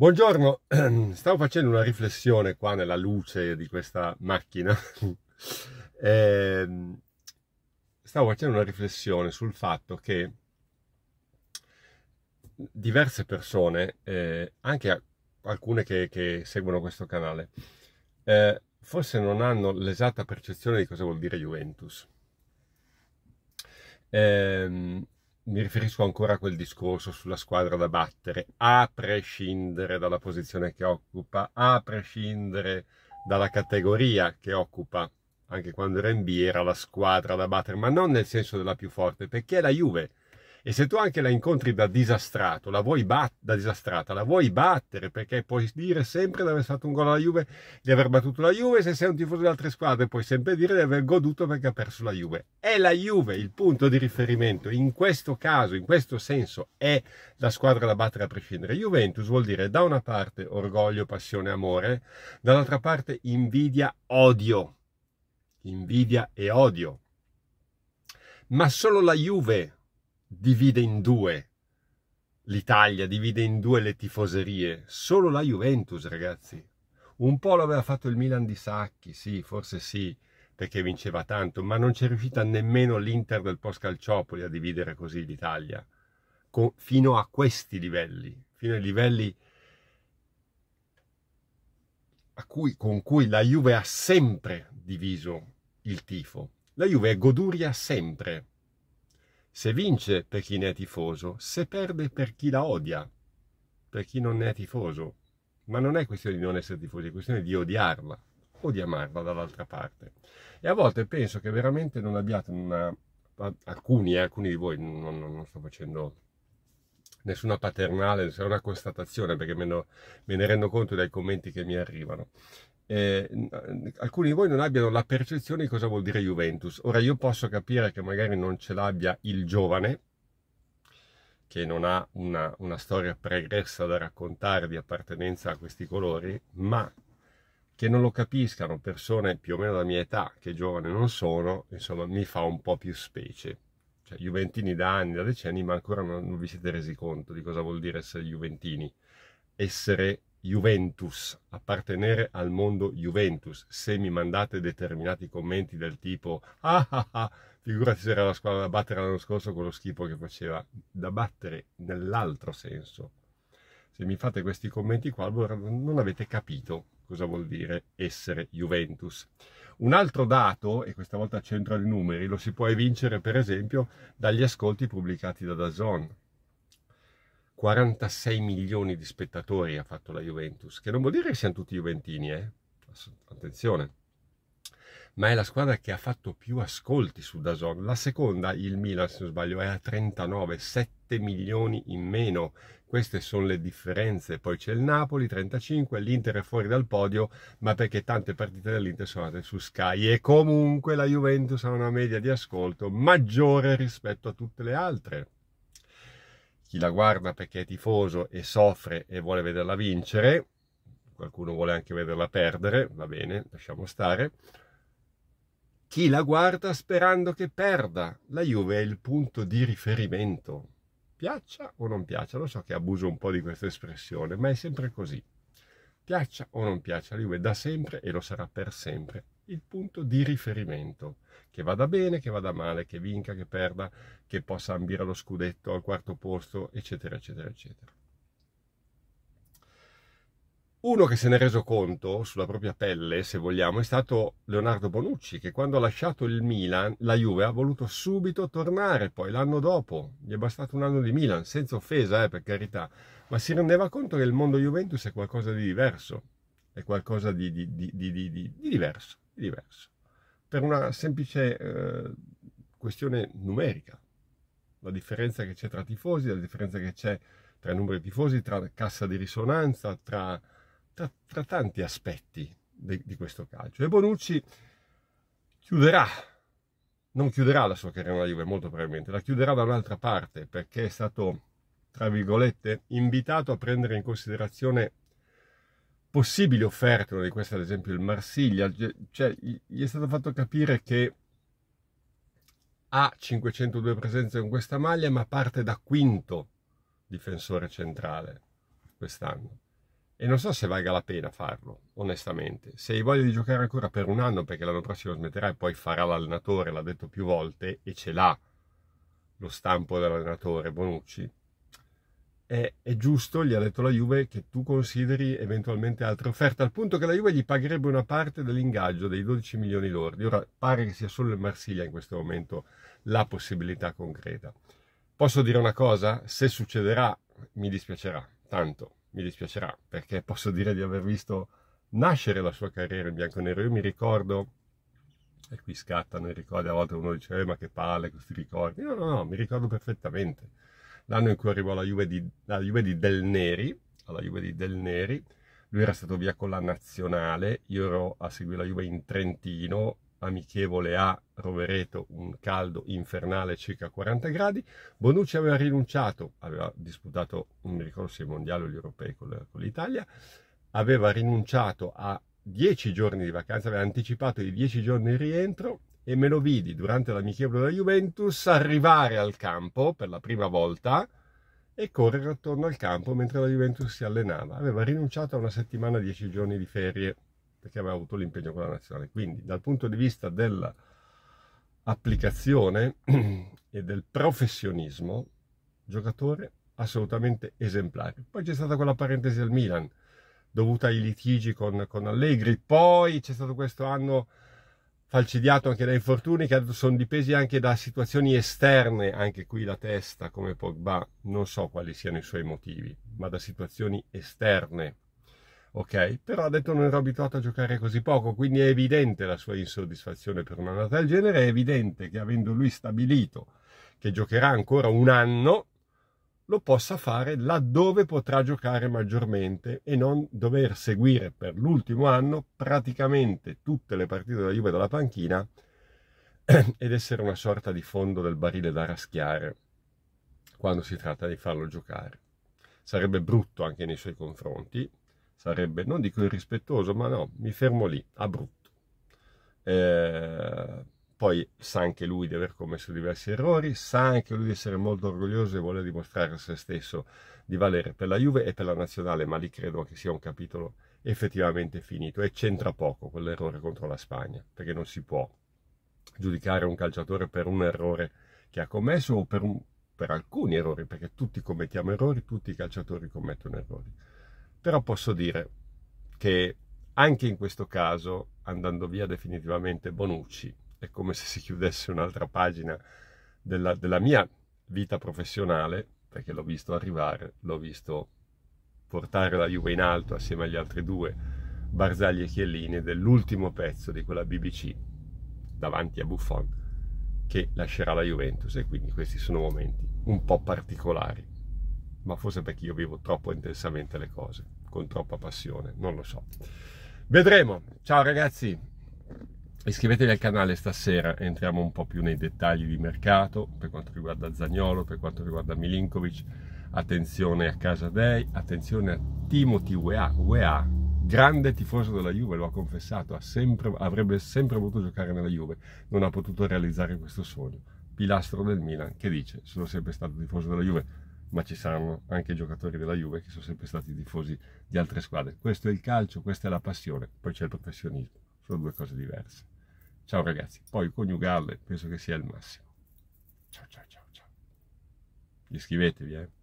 Buongiorno, stavo facendo una riflessione qua nella luce di questa macchina. Ehm, stavo facendo una riflessione sul fatto che diverse persone, eh, anche alcune che, che, seguono questo canale, eh, forse non hanno l'esatta percezione di cosa vuol dire Juventus. Eh, mi riferisco ancora a quel discorso sulla squadra da battere, a prescindere dalla posizione che occupa, a prescindere dalla categoria che occupa, anche quando era in B era la squadra da battere, ma non nel senso della più forte, perché è la Juve e se tu anche la incontri da disastrato, la vuoi bat- da disastrata, la vuoi battere perché puoi dire sempre di aver fatto un gol alla Juve, di aver battuto la Juve, se sei un tifoso di altre squadre puoi sempre dire di aver goduto perché ha perso la Juve. È la Juve il punto di riferimento, in questo caso, in questo senso, è la squadra da battere a prescindere. Juventus vuol dire da una parte orgoglio, passione, amore, dall'altra parte invidia, odio. Invidia e odio. Ma solo la Juve divide in due l'Italia, divide in due le tifoserie, solo la Juventus ragazzi. Un po' l'aveva fatto il Milan di Sacchi, sì, forse sì, perché vinceva tanto, ma non c'è riuscita nemmeno l'Inter del post Calciopoli a dividere così l'Italia, con, fino a questi livelli, fino ai livelli cui, con cui la Juve ha sempre diviso il tifo. La Juve è goduria sempre, se vince per chi ne è tifoso, se perde per chi la odia, per chi non ne è tifoso. Ma non è questione di non essere tifosi, è questione di odiarla o di amarla dall'altra parte. E a volte penso che veramente non abbiate una... Alcuni, eh, alcuni di voi, non, non, non sto facendo nessuna paternale, è una constatazione perché me, ne rendo conto dai commenti che mi arrivano eh, alcuni di voi non abbiano la percezione di cosa vuol dire Juventus. Ora io posso capire che magari non ce l'abbia il giovane, che non ha una, una storia pregressa da raccontare di appartenenza a questi colori, ma che non lo capiscano persone più o meno della mia età, che giovane non sono, insomma mi fa un po' più specie. Cioè, Juventini da anni, da decenni, ma ancora non, non vi siete resi conto di cosa vuol dire essere Juventini, essere Juventus, appartenere al mondo Juventus. Se mi mandate determinati commenti del tipo ah ah ah, figurati se era la squadra da battere l'anno scorso con lo schifo che faceva, da battere nell'altro senso. Se mi fate questi commenti qua, allora non avete capito cosa vuol dire essere Juventus. Un altro dato, e questa volta centro ai numeri, lo si può evincere per esempio dagli ascolti pubblicati da Dazon 46 milioni di spettatori ha fatto la Juventus, che non vuol dire che siano tutti juventini, eh? attenzione, ma è la squadra che ha fatto più ascolti su Dazon. La seconda, il Milan, se non sbaglio, è a 39, 7 milioni in meno. Queste sono le differenze. Poi c'è il Napoli, 35, l'Inter è fuori dal podio, ma perché tante partite dell'Inter sono andate su Sky e comunque la Juventus ha una media di ascolto maggiore rispetto a tutte le altre chi la guarda perché è tifoso e soffre e vuole vederla vincere, qualcuno vuole anche vederla perdere, va bene, lasciamo stare. Chi la guarda sperando che perda, la Juve è il punto di riferimento. Piaccia o non piaccia, lo so che abuso un po' di questa espressione, ma è sempre così. Piaccia o non piaccia, la Juve da sempre e lo sarà per sempre il punto di riferimento, che vada bene, che vada male, che vinca, che perda, che possa ambire allo scudetto, al quarto posto, eccetera, eccetera, eccetera. Uno che se n'è reso conto sulla propria pelle, se vogliamo, è stato Leonardo Bonucci, che quando ha lasciato il Milan, la Juve ha voluto subito tornare, poi l'anno dopo, gli è bastato un anno di Milan, senza offesa, eh, per carità, ma si rendeva conto che il mondo Juventus è qualcosa di diverso, è qualcosa di, di, di, di diverso diverso, per una semplice eh, questione numerica, la differenza che c'è tra tifosi, la differenza che c'è tra numero di tifosi, tra cassa di risonanza, tra, tra, tra tanti aspetti di, di questo calcio. E Bonucci chiuderà non chiuderà la sua carriera alla Juve, molto probabilmente, la chiuderà da un'altra parte perché è stato, tra virgolette, invitato a prendere in considerazione possibili offerte, una di queste ad esempio il Marsiglia, cioè gli è stato fatto capire che ha 502 presenze con questa maglia ma parte da quinto difensore centrale quest'anno e non so se valga la pena farlo, onestamente. Se hai voglia di giocare ancora per un anno, perché l'anno prossimo smetterà e poi farà l'allenatore, l'ha detto più volte, e ce l'ha lo stampo dell'allenatore Bonucci, è, è, giusto, gli ha detto la Juve, che tu consideri eventualmente altre offerte, al punto che la Juve gli pagherebbe una parte dell'ingaggio dei 12 milioni lordi. Ora pare che sia solo il Marsiglia in questo momento la possibilità concreta. Posso dire una cosa? Se succederà, mi dispiacerà, tanto mi dispiacerà, perché posso dire di aver visto nascere la sua carriera in bianco e nero. Io mi ricordo, e qui scattano i ricordi, a volte uno dice, eh, ma che palle questi ricordi. No, no, no, mi ricordo perfettamente l'anno in cui arrivò alla Juve, di, alla Juve di Del Neri, alla Juve di Del Neri, lui era stato via con la nazionale, io ero a seguire la Juve in Trentino, amichevole a Rovereto, un caldo infernale circa 40 gradi, Bonucci aveva rinunciato, aveva disputato, non mi ricordo se il mondiale o gli europei con l'Italia, aveva rinunciato a 10 giorni di vacanza, aveva anticipato i 10 giorni di rientro e me lo vidi durante l'amichevole della Juventus arrivare al campo per la prima volta e correre attorno al campo mentre la Juventus si allenava. Aveva rinunciato a una settimana, dieci giorni di ferie perché aveva avuto l'impegno con la nazionale. Quindi dal punto di vista dell'applicazione e del professionismo, giocatore assolutamente esemplare. Poi c'è stata quella parentesi al Milan dovuta ai litigi con, con Allegri, poi c'è stato questo anno falcidiato anche da infortuni che sono dipesi anche da situazioni esterne, anche qui la testa come Pogba, non so quali siano i suoi motivi, ma da situazioni esterne. Ok, però ha detto non ero abituato a giocare così poco, quindi è evidente la sua insoddisfazione per una nota del genere, è evidente che avendo lui stabilito che giocherà ancora un anno, lo possa fare laddove potrà giocare maggiormente e non dover seguire per l'ultimo anno praticamente tutte le partite della Juve dalla panchina ed essere una sorta di fondo del barile da raschiare quando si tratta di farlo giocare. Sarebbe brutto anche nei suoi confronti, sarebbe, non dico irrispettoso, ma no, mi fermo lì, a brutto. Eh, poi sa anche lui di aver commesso diversi errori, sa anche lui di essere molto orgoglioso e vuole dimostrare a se stesso di valere per la Juve e per la nazionale, ma lì credo che sia un capitolo effettivamente finito e c'entra poco quell'errore contro la Spagna, perché non si può giudicare un calciatore per un errore che ha commesso o per, un, per alcuni errori, perché tutti commettiamo errori, tutti i calciatori commettono errori. Però posso dire che anche in questo caso, andando via definitivamente Bonucci, è come se si chiudesse un'altra pagina della, della mia vita professionale, perché l'ho visto arrivare, l'ho visto portare la Juve in alto assieme agli altri due, Barzagli e Chiellini, ed è l'ultimo pezzo di quella BBC davanti a Buffon che lascerà la Juventus e quindi questi sono momenti un po' particolari, ma forse perché io vivo troppo intensamente le cose, con troppa passione, non lo so. Vedremo, ciao ragazzi! Iscrivetevi al canale stasera, entriamo un po' più nei dettagli di mercato per quanto riguarda Zagnolo, per quanto riguarda Milinkovic. Attenzione a Casa Dei, attenzione a Timothy Wea. Wea, grande tifoso della Juve, lo ha confessato, ha sempre, avrebbe sempre voluto giocare nella Juve, non ha potuto realizzare questo sogno. Pilastro del Milan, che dice, sono sempre stato tifoso della Juve, ma ci saranno anche i giocatori della Juve che sono sempre stati tifosi di altre squadre. Questo è il calcio, questa è la passione, poi c'è il professionismo, sono due cose diverse. Ciao ragazzi, poi coniugarle penso che sia il massimo. Ciao ciao ciao ciao. Iscrivetevi, eh.